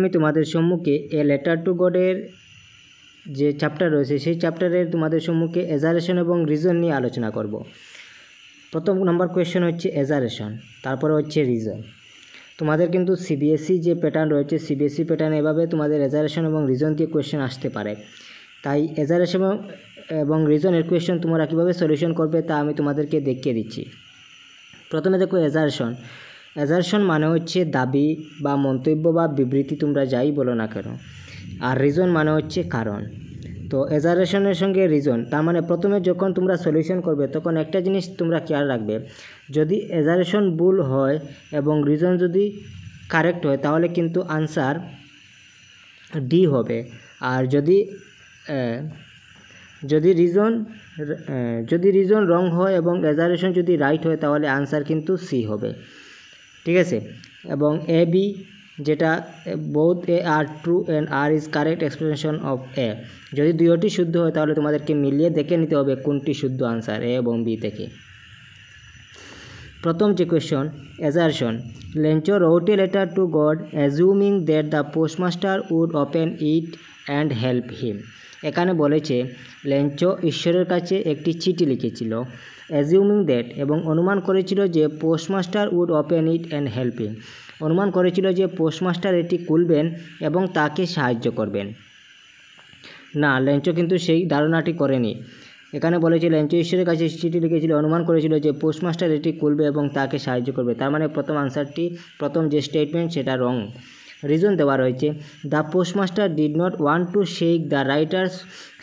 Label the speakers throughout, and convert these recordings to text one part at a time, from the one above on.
Speaker 1: আমি তোমাদের সম্মুখে এ লেটার টু গডের যে চ্যাপ্টার রয়েছে সেই চ্যাপ্টারের তোমাদের সম্মুখে এজারেশন এবং রিজন নিয়ে আলোচনা করব প্রথম নম্বর কোয়েশ্চেন হচ্ছে এজারেশন তারপরে হচ্ছে রিজন তোমাদের কিন্তু সিবিএসসি e যে প্যাটার্ন রয়েছে সিবিএসসি প্যাটার্ন e এভাবে তোমাদের এজারেশন এবং রিজন দিয়ে কোয়েশ্চেন আসতে পারে তাই এজারেশন এবং রিজনের কোয়েশ্চেন তোমরা কীভাবে সলিউশন করবে তা আমি তোমাদেরকে দেখিয়ে দিচ্ছি প্রথমে দেখো এজারেশন অ্যাজারশন মানে হচ্ছে দাবি বা মন্তব্য বা বিবৃতি তোমরা যাই বলো না কেন আর রিজন মানে হচ্ছে কারণ তো এজারেশনের সঙ্গে রিজন তার মানে প্রথমে যখন তোমরা সলিউশন করবে তখন একটা জিনিস তোমরা খেয়াল রাখবে যদি এজারেশন ভুল হয় এবং রিজন যদি কারেক্ট হয় তাহলে কিন্তু আনসার ডি হবে আর যদি যদি রিজন যদি রিজন রং হয় এবং রেজারেশন যদি রাইট হয় তাহলে আনসার কিন্তু সি হবে ঠিক আছে এবং এ বি যেটা both A R true and R is correct expression of A যদি দুইটি শুদ্ধ হয় তাহলে তোমাদেরকে মিলিয়ে দেখে নিতে হবে কোনটি শুদ্ধ আনসার এ এবং বি থেকে প্রথম যে question assertion Lencho wrote a letter to God assuming that the postmaster would open it and help him এখানে বলেছে লেঞ্চো ঈশ্বরের কাছে একটি চিঠি লিখেছিল অ্যাজিউমিং দ্যাট এবং অনুমান করেছিল যে postmaster would open it and helping অনুমান করেছিল যে পোস্টমাস্টার এটি খুলবেন এবং তাকে সাহায্য করবেন না লেঞ্চো কিন্তু সেই ধারণাটি করেনি এখানে বলেছে লেঞ্চো ঈশ্বরের কাছে চিঠি লিখেছিল অনুমান করেছিল যে পোস্টমাস্টার এটি খুলবে এবং তাকে সাহায্য করবে তার মানে প্রথম আনসারটি প্রথম যে স্টেটমেন্ট সেটা রং রিজন দেওয়া রয়েছে the postmaster did not want to shake the writer's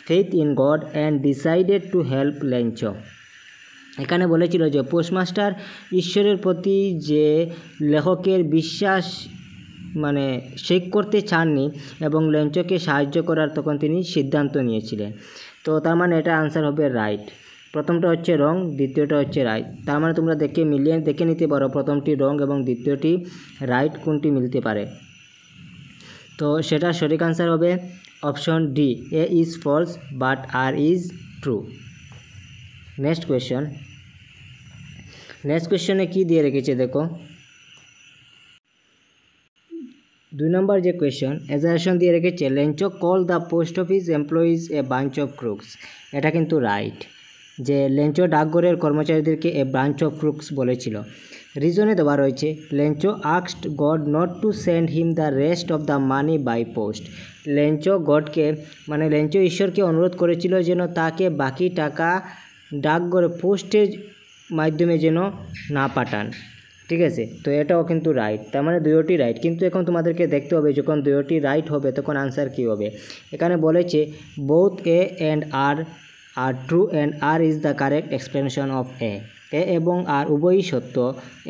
Speaker 1: faith in God and decided to help Lencho এখানে বলেছিল যে পোস্টমাস্টার ঈশ্বরের প্রতি যে লেখকের বিশ্বাস মানে শেক করতে চাননি এবং লেঞ্চকে সাহায্য করার তখন তিনি সিদ্ধান্ত নিয়েছিলেন তো তার মানে এটা আনসার হবে রাইট প্রথমটা হচ্ছে রং দ্বিতীয়টা হচ্ছে রাইট তার মানে তোমরা দেখে মিলিয়ে দেখে নিতে পারো প্রথমটি রং এবং দ্বিতীয়টি রাইট কোনটি মিলতে পারে তো সেটা সঠিক আনসার হবে option D A is false but R is true next question next question কী দিয়ে রেখেছে দেখো দুই নম্বর যে কোয়েশন এজারেশন দিয়ে রেখেছে Lencho call the post office employees a branch of crooks এটা কিন্তু রাইট যে লেঞ্চো ডাকঘরের কর্মচারীদেরকে এ ব্রাঞ্চ অফ ক্রুকস বলেছিল রিজনে দেওয়া রয়েছে লেঞ্চো আক্সড God not to send him the rest of the money by post Lencho গডকে মানে লেঞ্চো ঈশ্বরকে অনুরোধ করেছিল যেন তাকে বাকি টাকা ডাকঘরে পোস্টের মাধ্যমে যেন না পাঠান ঠিক আছে তো এটাও কিন্তু রাইট তার মানে দুয়োটি রাইট কিন্তু এখন তোমাদেরকে দেখতে হবে যখন দুয়োটি রাইট হবে তখন আনসার কী হবে এখানে বলেছে both A and R are true and R is the correct explanation of A A এবং আর উভয়ই সত্য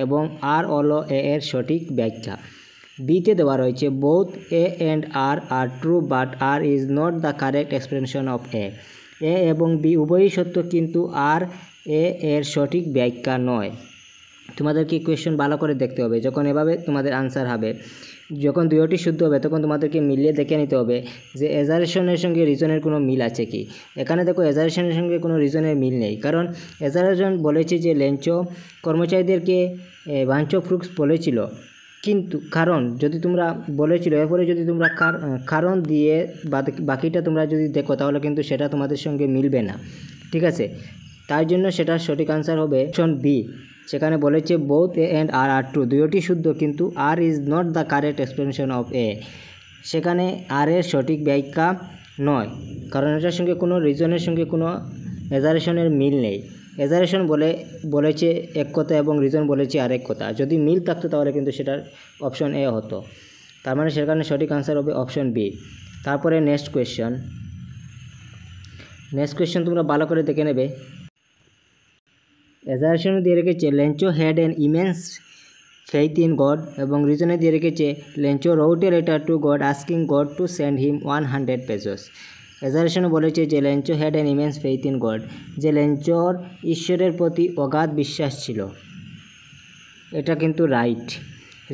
Speaker 1: এবং আর অল এ এর সঠিক ব্যাখ্যা বিতে দেওয়া রয়েছে both A and R are true but R is not the correct explanation of A A এবং বি উভয়ই সত্য কিন্তু আর এ এর সঠিক ব্যাখ্যা নয় তোমাদেরকে কোয়েশ্চেন ভালো করে দেখতে হবে যখন এভাবে তোমাদের আনসার হবে যখন দুইটি শুদ্ধ হবে তখন তোমাদেরকে মিলিয়ে দেখে নিতে হবে যে এজারেশনের সঙ্গে রিজনের কোনো মিল আছে কি এখানে দেখো এজারেশনের সঙ্গে কোনো রিজনের মিল নেই কারণ এজারেশন বলেছে যে লেঞ্চ কর্মচারীদেরকে বাঞ্চ ফ্রুক্স বলেছিল কিন্তু কারণ যদি তোমরা বলেছিল এরপরে যদি তোমরা কারণ দিয়ে বাকিটা তোমরা যদি দেখো তাহলে কিন্তু সেটা তোমাদের সঙ্গে মিলবে না ঠিক আছে তার জন্য সেটার সঠিক আনসার হবে অপশন বি সেখানে বলেছে both A and R are true দুইটি শুদ্ধ কিন্তু R is not the correct explanation of A সেখানে আর এর সঠিক ব্যাখ্যা নয় কারণ এটার সঙ্গে কোনো রিজনের সঙ্গে কোনো রেজারেশনের মিল নেই অ্যাজারেশন বলে বলেছে এক কথা এবং রিজন বলেছে আরেক কথা যদি মিল থাকতো তাহলে কিন্তু সেটার অপশন এ হতো তার মানে সেখানে সঠিক আনসার হবে অপশন বি তারপরে নেক্সট কোয়েশ্চন নেক্সট কোয়েশ্চন তোমরা ভালো করে দেখে নেবে অ্যাজারেশনে দিয়ে রেখেছে Lencho had an immense faith in God এবং রিজনে দিয়ে রেখেছে Lencho wrote letter to God asking God to send him one hundred pesos এজারেশনও বলেছে যে Lencho had an immense faith in God যে লেঞ্চোর ঈশ্বরের প্রতি অগাধ বিশ্বাস ছিল এটা কিন্তু রাইট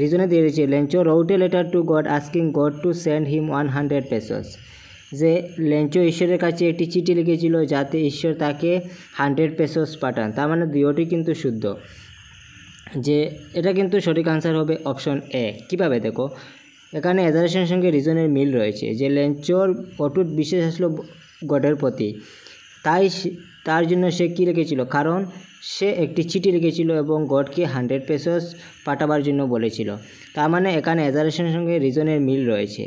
Speaker 1: রিজনে দিয়ে দিয়েছে Lencho wrote letter to God asking God to send him one hundred pesos যে লেঞ্চো ঈশ্বরের কাছে একটি চিঠি লিখেছিল যাতে ঈশ্বর তাকে হান্ড্রেড পেসস পাঠান তার মানে দুয়োটি কিন্তু শুদ্ধ যে এটা কিন্তু সঠিক আনসার হবে অপশন এ কীভাবে দেখো এখানে এজারেশনের সঙ্গে রিজনের মিল রয়েছে যে লেঞ্চোর অটুট বিশ্বাস আসলো গডের প্রতি তাই তার জন্য সে কী রেখেছিল কারণ সে একটি চিঠি রেখেছিল এবং গডকে হান্ড্রেড পেসস পাঠাবার জন্য বলেছিল তার মানে এখানে এজারেশনের সঙ্গে রিজনের মিল রয়েছে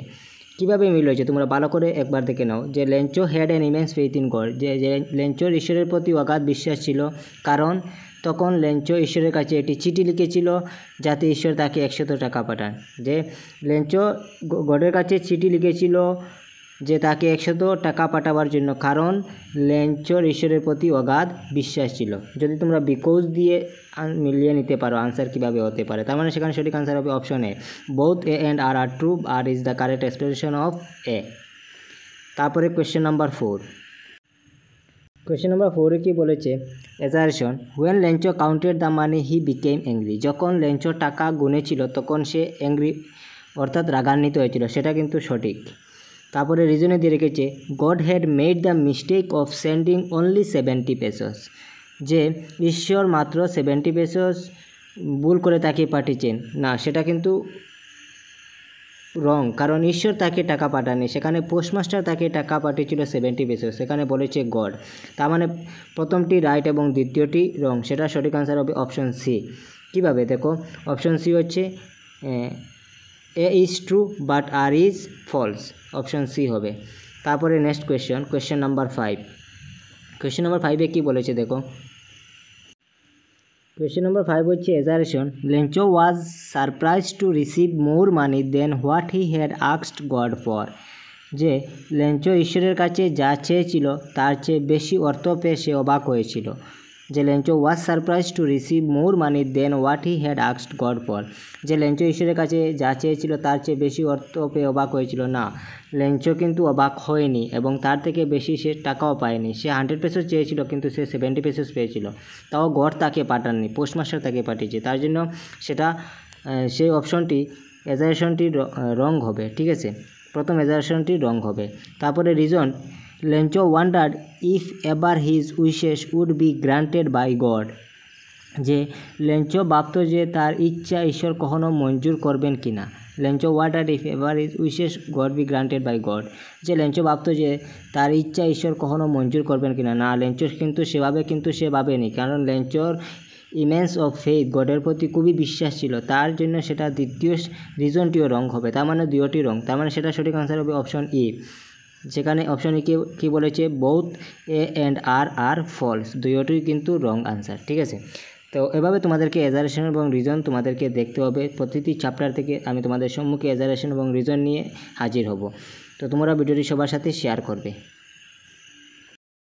Speaker 1: কীভাবে মিল রয়েছে তোমরা ভালো করে একবার দেখে নাও যে Lencho had an immense faith in God যে লেঞ্চোর ঈশ্বরের প্রতি অগাধ বিশ্বাস ছিল কারণ তখন লেঞ্চ ঈশ্বরের কাছে একটি চিঠি লিখেছিল যাতে ঈশ্বর তাকে একশত টাকা পাঠান যে লেঞ্চ গডের কাছে চিঠি লিখেছিল যে তাকে একশত টাকা পাঠাবার জন্য কারণ লেঞ্চর ঈশ্বরের প্রতি অগাধ বিশ্বাস ছিল যদি তোমরা বিকোজ দিয়ে মিলিয়ে নিতে পারো আনসার কিভাবে হতে পারে তার মানে সেখানে সঠিক আনসার হবে option A both A and R are true R is the correct expression of A তারপরে question number four question number ফোরে কি বলেছে assertion when Lencho counted the money he became angry যখন লেঞ্চো টাকা গুনেছিল তখন সে angry অর্থাৎ রাগান্বিত হয়েছিল সেটা কিন্তু সঠিক তারপরে রিজনে দিয়ে রেখেছে God had made the mistake of sending only seventy pesos যে ঈশ্বর মাত্র সেভেন্টি পেসস ভুল করে তাকে পাঠিয়েছেন না সেটা কিন্তু রং কারণ ঈশ্বর তাকে টাকা পাঠানি সেখানে পোস্টমাস্টার তাকে টাকা পাঠিয়েছিল সেভেন্টি বেসে সেখানে বলেছে গড তার মানে প্রথমটি রাইট এবং দ্বিতীয়টি রং সেটা সঠিক আনসার হবে অপশন সি কীভাবে দেখো অপশন সি হচ্ছে A is true but R is false option C হবে তারপরে next question question number five question number ফাইভে কী বলেছে দেখো কোয়েশ্চেন নম্বর ফাইভ হচ্ছে assertion Lencho was surprise to receive more money than what he had আক্সড God for যে Lencho ঈশ্বরের কাছে যা চেয়েছিল তার চেয়ে বেশি অর্থ পেয়ে সে অবাক হয়েছিল জেলেঞ্চো was surprise to receive more money than what he had আক্সড গড ফর যে লেঞ্চো ঈশ্বরের কাছে যা চেয়েছিল তার চেয়ে বেশি অর্থ পেয়ে অবাক হয়েছিল না লেঞ্চো কিন্তু অবাক হয়নি এবং তার থেকে বেশি সে টাকাও পায়নি সে হান্ড্রেড পেসেস চেয়েছিল কিন্তু সে সেভেন্টি পেসেস পেয়েছিল তাও গড় তাকে পাঠাননি পোস্টমাস্টার তাকে পাঠিয়েছে তার জন্য সেটা সেই অপশনটি এজারেশনটি রং হবে ঠিক আছে প্রথম এজারেশনটি রং হবে তারপরে reason Lencho wondered if ever his wishes would be granted by God. যে লেঞ্চো ভাবত যে তার ইচ্ছা ঈশ্বর কখনো মঞ্জুর করবেন কি না লেঞ্চো আর if ever his wishes God be granted by God যে লেঞ্চো ভাবত যে তার ইচ্ছা ঈশ্বর কখনো মঞ্জুর করবেন কি না না লেঞ্চোর কিন্তু সেভাবে কিন্তু সে ভাবেনি কারণ লেঞ্চোর ইমেন্স অফ ফেথ গডের প্রতি খুবই বিশ্বাস ছিল তার জন্য সেটা দ্বিতীয় রিজনটিও রং হবে তার মানে দুইটি রং তার মানে সেটা সঠিক আনসার হবে অপশন ই সেখানে অপশনে কি কী বলেছে বৌথ এ অ্যান্ড আর আর ফলস দুইওটি কিন্তু রং আনসার ঠিক আছে তো এভাবে তোমাদেরকে এজারেশন এবং রিজন তোমাদেরকে দেখতে হবে প্রতিটি চ্যাপ্টার থেকে আমি তোমাদের সম্মুখে এজারেশন এবং রিজন নিয়ে হাজির হব তো তোমরা ভিডিওটি সবার সাথে শেয়ার করবে